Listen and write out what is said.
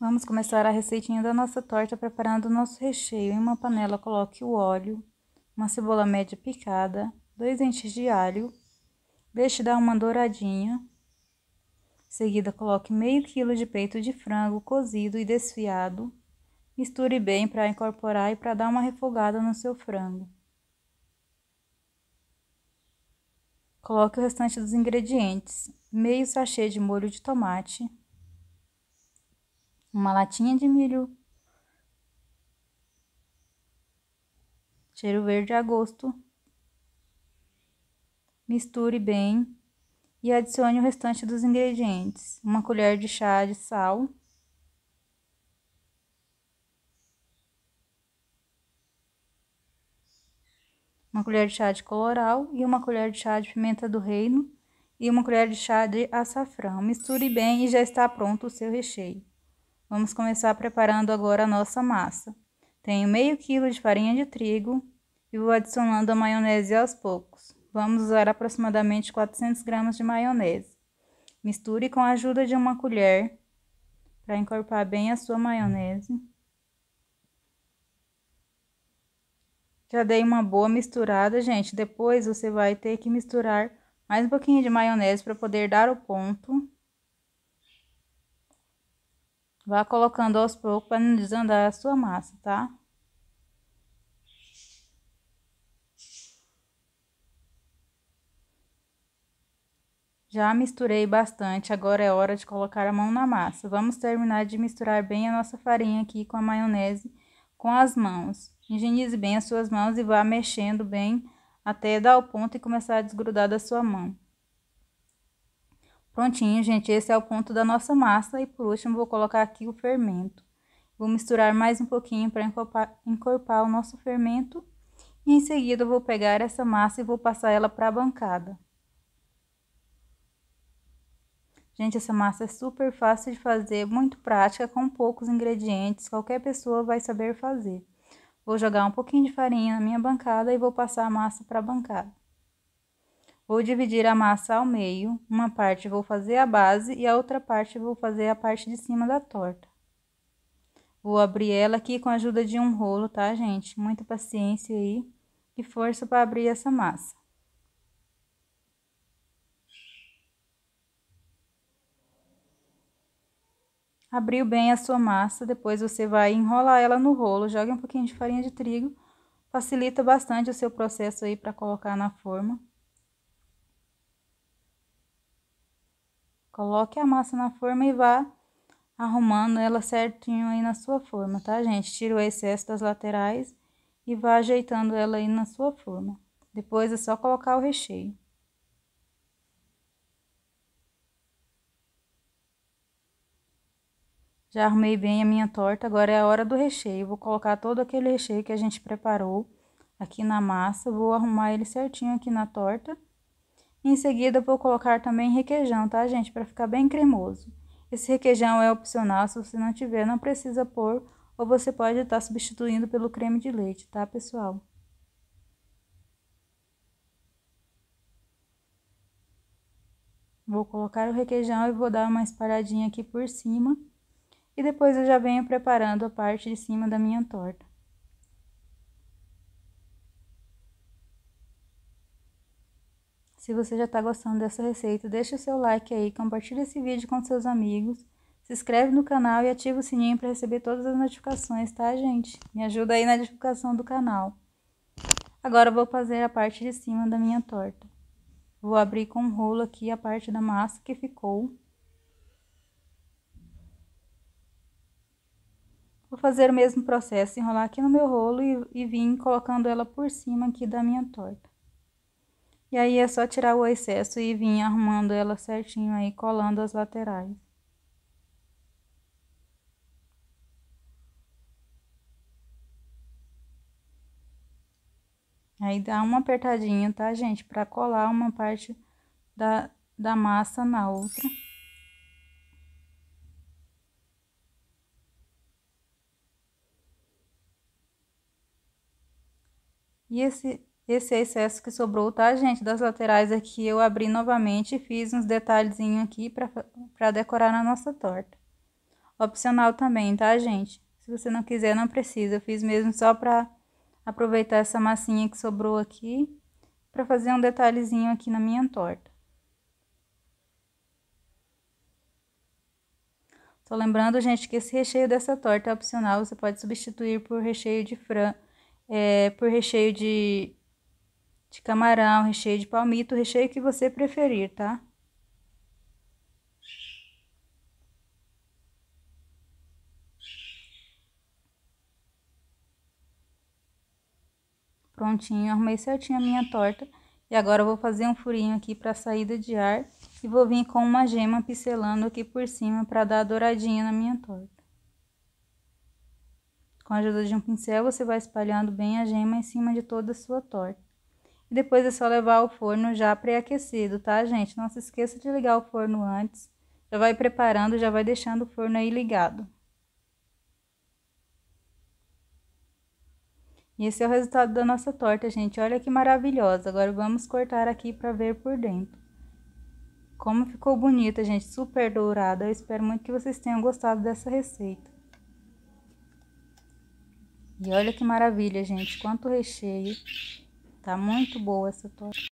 Vamos começar a receitinha da nossa torta preparando o nosso recheio. Em uma panela coloque o óleo, uma cebola média picada, dois dentes de alho, deixe dar uma douradinha. Em seguida coloque meio quilo de peito de frango cozido e desfiado. Misture bem para incorporar e para dar uma refogada no seu frango. Coloque o restante dos ingredientes: meio sachê de molho de tomate, uma latinha de milho, cheiro verde a gosto. Misture bem e adicione o restante dos ingredientes: uma colher de chá de sal, uma colher de chá de coloral e uma colher de chá de pimenta do reino e uma colher de chá de açafrão. Misture bem e já está pronto o seu recheio. Vamos começar preparando agora a nossa massa. Tenho meio quilo de farinha de trigo e vou adicionando a maionese aos poucos. Vamos usar aproximadamente 400 gramas de maionese. Misture com a ajuda de uma colher para encorpar bem a sua maionese. Já dei uma boa misturada, gente. Depois você vai ter que misturar mais um pouquinho de maionese para poder dar o ponto. Vá colocando aos poucos para não desandar a sua massa, tá? Já misturei bastante, agora é hora de colocar a mão na massa. Vamos terminar de misturar bem a nossa farinha aqui com a maionese com as mãos. Higienize bem as suas mãos e vá mexendo bem até dar o ponto e começar a desgrudar da sua mão. Prontinho, gente, esse é o ponto da nossa massa. E por último, vou colocar aqui o fermento. Vou misturar mais um pouquinho para encorpar, encorpar, o nosso fermento. E em seguida, vou pegar essa massa e vou passar ela para a bancada. Gente, essa massa é super fácil de fazer, muito prática, com poucos ingredientes. Qualquer pessoa vai saber fazer. Vou jogar um pouquinho de farinha na minha bancada e vou passar a massa para a bancada. Vou dividir a massa ao meio, uma parte vou fazer a base e a outra parte vou fazer a parte de cima da torta. Vou abrir ela aqui com a ajuda de um rolo, tá, gente? Muita paciência aí e força para abrir essa massa. Abriu bem a sua massa, depois você vai enrolar ela no rolo, jogue um pouquinho de farinha de trigo, facilita bastante o seu processo aí para colocar na forma. Coloque a massa na forma e vá arrumando ela certinho aí na sua forma, tá, gente? Tira o excesso das laterais e vá ajeitando ela aí na sua forma. Depois é só colocar o recheio. Já arrumei bem a minha torta, agora é a hora do recheio. Vou colocar todo aquele recheio que a gente preparou aqui na massa, vou arrumar ele certinho aqui na torta. Em seguida, vou colocar também requeijão, tá, gente? Para ficar bem cremoso. Esse requeijão é opcional, se você não tiver, não precisa pôr. Ou você pode estar tá substituindo pelo creme de leite, tá, pessoal? Vou colocar o requeijão e vou dar uma espalhadinha aqui por cima. E depois eu já venho preparando a parte de cima da minha torta. Se você já está gostando dessa receita, deixe o seu like aí, compartilhe esse vídeo com seus amigos, se inscreve no canal e ativa o sininho para receber todas as notificações, tá, gente? Me ajuda aí na divulgação do canal. Agora vou fazer a parte de cima da minha torta. Vou abrir com um rolo aqui a parte da massa que ficou. Vou fazer o mesmo processo, enrolar aqui no meu rolo e, e vim colocando ela por cima aqui da minha torta. E aí é só tirar o excesso e vir arrumando ela certinho aí, colando as laterais. Aí dá uma apertadinha, tá, gente? Pra colar uma parte da, da massa na outra. E esse, esse excesso que sobrou, tá, gente? Das laterais aqui eu abri novamente e fiz uns detalhezinhos aqui para decorar na nossa torta. Opcional também, tá, gente? Se você não quiser, não precisa. Eu fiz mesmo só para aproveitar essa massinha que sobrou aqui para fazer um detalhezinho aqui na minha torta. Tô lembrando, gente, que esse recheio dessa torta é opcional, você pode substituir por recheio de frango, é, eh, por recheio de de camarão, recheio de palmito, recheio que você preferir, tá? Prontinho, arrumei certinho a minha torta. E agora eu vou fazer um furinho aqui para saída de ar e vou vir com uma gema pincelando aqui por cima para dar douradinha na minha torta. Com a ajuda de um pincel, você vai espalhando bem a gema em cima de toda a sua torta e Depois é só levar ao forno já pré-aquecido, tá, gente? Não se esqueça de ligar o forno antes. Já vai preparando, já vai deixando o forno aí ligado. E esse é o resultado da nossa torta, gente. Olha que maravilhosa. Agora vamos cortar aqui para ver por dentro. Como ficou bonita, gente. Super dourada. Eu espero muito que vocês tenham gostado dessa receita. E olha que maravilha, gente. Quanto recheio. Tá muito boa essa toalha.